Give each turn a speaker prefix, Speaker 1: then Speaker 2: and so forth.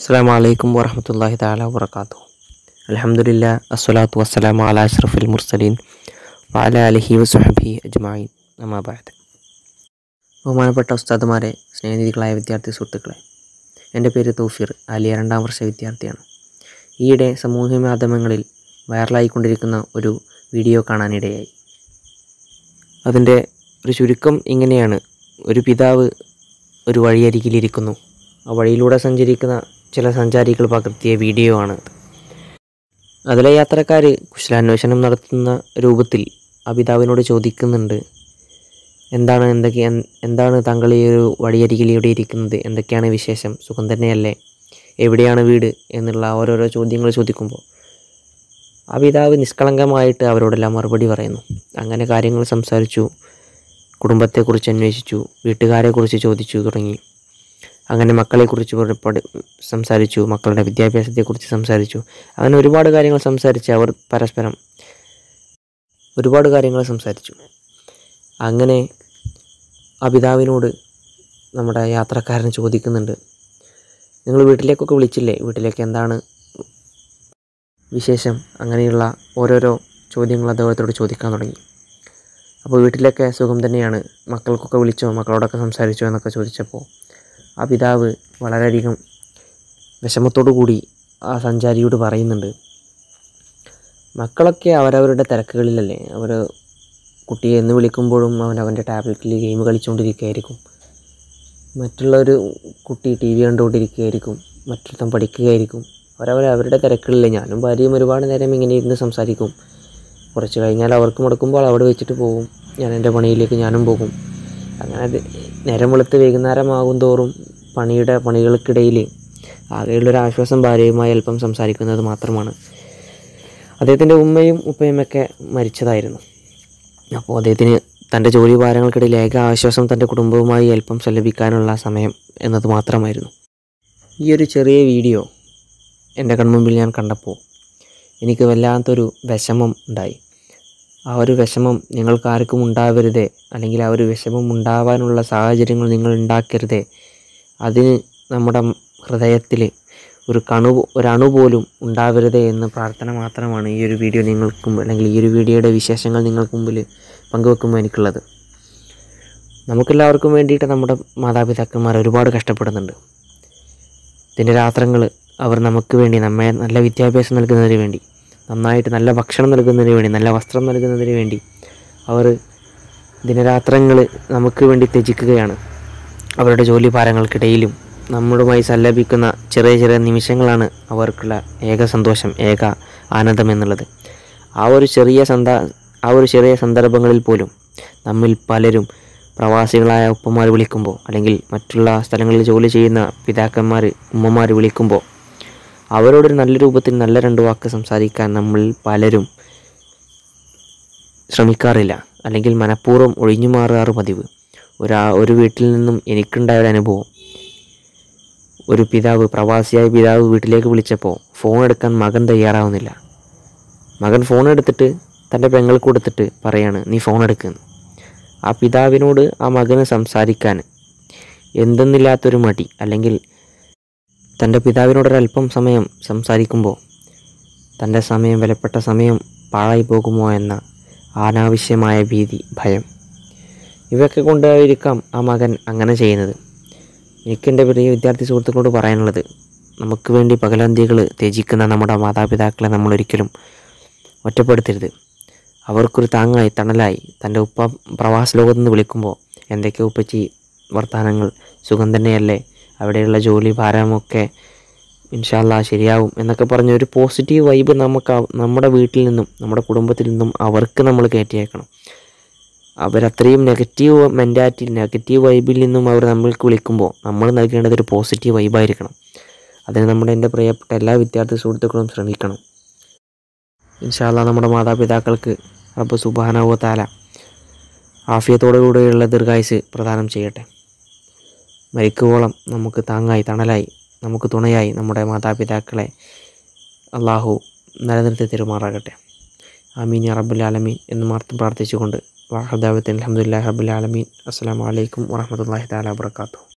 Speaker 1: അസ്സാം വലൈക്കും വറഹമത്തല്ലാഹി താല വർക്കാത്തു അലഹമുല്ല അസ്വലാത്തു വസ്സലാം അല അഷ്റഫുൽ മുർസലീൻ വാല അലഹി വസുഹബി അജ്മായി നമാബാദ് ബഹുമാനപ്പെട്ട ഉസ്താദുമാരെ സ്നേഹനിധികളായ വിദ്യാർത്ഥി സുഹൃത്തുക്കളെ എൻ്റെ പേര് തൗഫീർ ആലിയ രണ്ടാം വർഷ വിദ്യാർത്ഥിയാണ് ഈയിടെ സമൂഹ മാധ്യമങ്ങളിൽ വൈറലായിക്കൊണ്ടിരിക്കുന്ന ഒരു വീഡിയോ കാണാനിടയായി അതിൻ്റെ ഒരു ചുരുക്കം ഇങ്ങനെയാണ് ഒരു പിതാവ് ഒരു വഴിയരികിലിരിക്കുന്നു ആ വഴിയിലൂടെ സഞ്ചരിക്കുന്ന ചില സഞ്ചാരികൾ പകർത്തിയ വീഡിയോ ആണ് അതിലെ യാത്രക്കാർ കുശലാന്വേഷണം നടത്തുന്ന രൂപത്തിൽ അഭിതാവിനോട് ചോദിക്കുന്നുണ്ട് എന്താണ് എന്തൊക്കെ എന്താണ് താങ്കൾ ഈ ഒരു വഴിയരികിൽ ഇവിടെ ഇരിക്കുന്നത് എന്തൊക്കെയാണ് വിശേഷം സുഖം തന്നെയല്ലേ എവിടെയാണ് വീട് എന്നുള്ള ഓരോരോ ചോദ്യങ്ങൾ ചോദിക്കുമ്പോൾ ആ നിഷ്കളങ്കമായിട്ട് അവരോടെല്ലാം മറുപടി പറയുന്നു അങ്ങനെ കാര്യങ്ങൾ സംസാരിച്ചു കുടുംബത്തെക്കുറിച്ച് അന്വേഷിച്ചു വീട്ടുകാരെക്കുറിച്ച് ചോദിച്ചു തുടങ്ങി അങ്ങനെ മക്കളെക്കുറിച്ച് പടി സംസാരിച്ചു മക്കളുടെ വിദ്യാഭ്യാസത്തെക്കുറിച്ച് സംസാരിച്ചു അങ്ങനെ ഒരുപാട് കാര്യങ്ങൾ സംസാരിച്ച് അവർ പരസ്പരം ഒരുപാട് കാര്യങ്ങൾ സംസാരിച്ചു അങ്ങനെ ആ പിതാവിനോട് നമ്മുടെ യാത്രക്കാരൻ ചോദിക്കുന്നുണ്ട് നിങ്ങൾ വീട്ടിലേക്കൊക്കെ വിളിച്ചില്ലേ വീട്ടിലേക്ക് എന്താണ് വിശേഷം അങ്ങനെയുള്ള ഓരോരോ ചോദ്യങ്ങൾ അദ്ദേഹത്തോട് ചോദിക്കാൻ തുടങ്ങി അപ്പോൾ വീട്ടിലൊക്കെ സുഖം തന്നെയാണ് മക്കൾക്കൊക്കെ വിളിച്ചോ മക്കളോടൊക്കെ സംസാരിച്ചോ എന്നൊക്കെ ചോദിച്ചപ്പോൾ ആ പിതാവ് വളരെയധികം വിഷമത്തോടു കൂടി ആ സഞ്ചാരിയോട് പറയുന്നുണ്ട് മക്കളൊക്കെ അവരവരുടെ തിരക്കുകളിലല്ലേ അവർ കുട്ടിയെ എന്ന് വിളിക്കുമ്പോഴും അവൻ അവൻ്റെ ടാബ്ലറ്റിൽ ഗെയിം കളിച്ചുകൊണ്ടിരിക്കുകയായിരിക്കും മറ്റുള്ളൊരു കുട്ടി ടി വി കണ്ടുകൊണ്ടിരിക്കുകയായിരിക്കും മറ്റൊരുത്തം പഠിക്കുകയായിരിക്കും അവരവർ അവരുടെ തിരക്കുകളിൽ ഞാനും ഭാര്യയും ഒരുപാട് നേരം ഇങ്ങനെ ഇരുന്ന് സംസാരിക്കും കുറച്ച് കഴിഞ്ഞാൽ അവർക്ക് മുടക്കുമ്പോൾ അവിടെ വെച്ചിട്ട് പോകും ഞാൻ എൻ്റെ പണിയിലേക്ക് ഞാനും പോകും അങ്ങനെ അത് നേരം വെളുത്ത് വൈകുന്നേരമാകും തോറും പണിയുടെ പണികൾക്കിടയിൽ ആശ്വാസം ഭാര്യയുമായി അല്പം സംസാരിക്കുന്നത് മാത്രമാണ് അദ്ദേഹത്തിൻ്റെ ഉമ്മയും ഉപ്പയുമൊക്കെ മരിച്ചതായിരുന്നു അപ്പോൾ അദ്ദേഹത്തിന് തൻ്റെ ജോലി ഭാരങ്ങൾക്കിടയിൽ ഏക ആശ്വാസം തൻ്റെ കുടുംബവുമായി അല്പം സല്ലപിക്കാനുള്ള സമയം എന്നത് മാത്രമായിരുന്നു ഈ ഒരു ചെറിയ വീഡിയോ എൻ്റെ കൺമുമ്പിൽ ഞാൻ കണ്ടപ്പോൾ എനിക്ക് വല്ലാത്തൊരു വിഷമം ഉണ്ടായി ആ ഒരു വിഷമം നിങ്ങൾക്ക് ആർക്കും ഉണ്ടാവരുതേ അല്ലെങ്കിൽ ആ ഒരു വിഷമം ഉണ്ടാവാനുള്ള സാഹചര്യങ്ങൾ നിങ്ങൾ ഉണ്ടാക്കരുതേ അതിന് നമ്മുടെ ഹൃദയത്തിൽ ഒരു കണു ഒരണു പോലും ഉണ്ടാവരുതേ എന്ന പ്രാർത്ഥന മാത്രമാണ് ഈ ഒരു വീഡിയോ നിങ്ങൾക്ക് അല്ലെങ്കിൽ ഈ ഒരു വീഡിയോയുടെ വിശേഷങ്ങൾ നിങ്ങൾക്ക് മുമ്പിൽ പങ്കുവെക്കുമ്പോൾ എനിക്കുള്ളത് നമുക്കെല്ലാവർക്കും വേണ്ടിയിട്ട് നമ്മുടെ മാതാപിതാക്കന്മാർ ഒരുപാട് കഷ്ടപ്പെടുന്നുണ്ട് ദിനരാത്രങ്ങൾ അവർ നമുക്ക് വേണ്ടി നമ്മെ നല്ല വിദ്യാഭ്യാസം നൽകുന്നതിന് വേണ്ടി നന്നായിട്ട് നല്ല ഭക്ഷണം നൽകുന്നതിന് വേണ്ടി നല്ല വസ്ത്രം നൽകുന്നതിന് വേണ്ടി അവർ ദിനരാത്രങ്ങൾ നമുക്ക് വേണ്ടി ത്യജിക്കുകയാണ് അവരുടെ ഭാരങ്ങൾക്കിടയിലും നമ്മളുമായി സല്ലപിക്കുന്ന ചെറിയ ചെറിയ നിമിഷങ്ങളാണ് അവർക്കുള്ള ഏക സന്തോഷം ഏക ആനന്ദം എന്നുള്ളത് ആ ഒരു ചെറിയ സന്ത ആ ഒരു ചെറിയ സന്ദർഭങ്ങളിൽ പോലും നമ്മിൽ പലരും പ്രവാസികളായ ഉപ്പമാർ വിളിക്കുമ്പോൾ അല്ലെങ്കിൽ മറ്റുള്ള സ്ഥലങ്ങളിൽ ജോലി ചെയ്യുന്ന പിതാക്കന്മാർ ഉമ്മമാർ വിളിക്കുമ്പോൾ അവരോടൊരു നല്ല രൂപത്തിൽ നല്ല രണ്ട് വാക്ക് സംസാരിക്കാൻ നമ്മൾ പലരും ശ്രമിക്കാറില്ല അല്ലെങ്കിൽ മനഃപൂർവ്വം ഒഴിഞ്ഞു മാറാറ് പതിവ് ഒരാ ഒരു വീട്ടിൽ നിന്നും എനിക്കുണ്ടായ ഒരു അനുഭവം ഒരു പിതാവ് പ്രവാസിയായ പിതാവ് വീട്ടിലേക്ക് വിളിച്ചപ്പോൾ ഫോൺ എടുക്കാൻ മകൻ തയ്യാറാവുന്നില്ല മകൻ ഫോൺ എടുത്തിട്ട് തൻ്റെ പെങ്ങൾ കൊടുത്തിട്ട് പറയാണ് നീ ഫോൺ എടുക്കുന്നു ആ പിതാവിനോട് ആ മകന് സംസാരിക്കാൻ എന്തെന്നില്ലാത്തൊരു മടി അല്ലെങ്കിൽ തൻ്റെ പിതാവിനോടൊരല്പം സമയം സംസാരിക്കുമ്പോൾ തൻ്റെ സമയം വിലപ്പെട്ട സമയം പാഴായി പോകുമോ എന്ന അനാവശ്യമായ ഭീതി ഭയം ഇവയൊക്കെ കൊണ്ടായിരിക്കാം ആ മകൻ അങ്ങനെ ചെയ്യുന്നത് എനിക്കെൻ്റെ പ്രിയ വിദ്യാർത്ഥി സുഹൃത്തുക്കളോട് പറയാനുള്ളത് നമുക്ക് വേണ്ടി പകലന്തികൾ ത്യജിക്കുന്ന നമ്മുടെ മാതാപിതാക്കളെ നമ്മൾ ഒരിക്കലും ഒറ്റപ്പെടുത്തരുത് അവർക്കൊരു താങ്ങായി തണലായി തൻ്റെ ഉപ്പ പ്രവാസ ലോകത്തുനിന്ന് വിളിക്കുമ്പോൾ എന്തൊക്കെയോ ഉപ്പച്ചി വർത്തമാനങ്ങൾ സുഖം തന്നെയല്ലേ അവിടെയുള്ള ജോലി ഭാരമൊക്കെ ഇൻഷാല്ല ശരിയാവും എന്നൊക്കെ പറഞ്ഞ ഒരു പോസിറ്റീവ് വൈബ് നമുക്ക് നമ്മുടെ വീട്ടിൽ നിന്നും നമ്മുടെ കുടുംബത്തിൽ നിന്നും അവർക്ക് നമ്മൾ കയറ്റിയേക്കണം അവരത്രയും നെഗറ്റീവ് മെൻറ്റാലിറ്റി നെഗറ്റീവ് വൈബിൽ നിന്നും അവർ നമ്മൾക്ക് വിളിക്കുമ്പോൾ നമ്മൾ നൽകേണ്ടത് ഒരു പോസിറ്റീവ് വൈബായിരിക്കണം അതിന് നമ്മുടെ എൻ്റെ പ്രിയപ്പെട്ട എല്ലാ വിദ്യാർത്ഥി സുഹൃത്തുക്കളും ശ്രമിക്കണം ഇൻഷാല്ല നമ്മുടെ മാതാപിതാക്കൾക്ക് അപ്പോൾ സുബാനവോ താല ആഫിയത്തോടുകൂടെയുള്ള ദീർഘായുസ് പ്രദാനം ചെയ്യട്ടെ മരിക്കുവോളം നമുക്ക് താങ്ങായി തണലായി നമുക്ക് തുണയായി നമ്മുടെ മാതാപിതാക്കളെ അള്ളാഹു നിലനിർത്തി തെരുമാറാകട്ടെ ആമീൻ റബ്ബുൽ ആലമീൻ എന്ന് മാത്രം പ്രാർത്ഥിച്ചുകൊണ്ട് വാഹദാബത്തിൻ അലഹമുല്ലാ റബ്ബുൽ ആലമീൻ അസ്സാം വലൈക്കും വാഹമത്തല്ലാഹി താലാ വാത്തു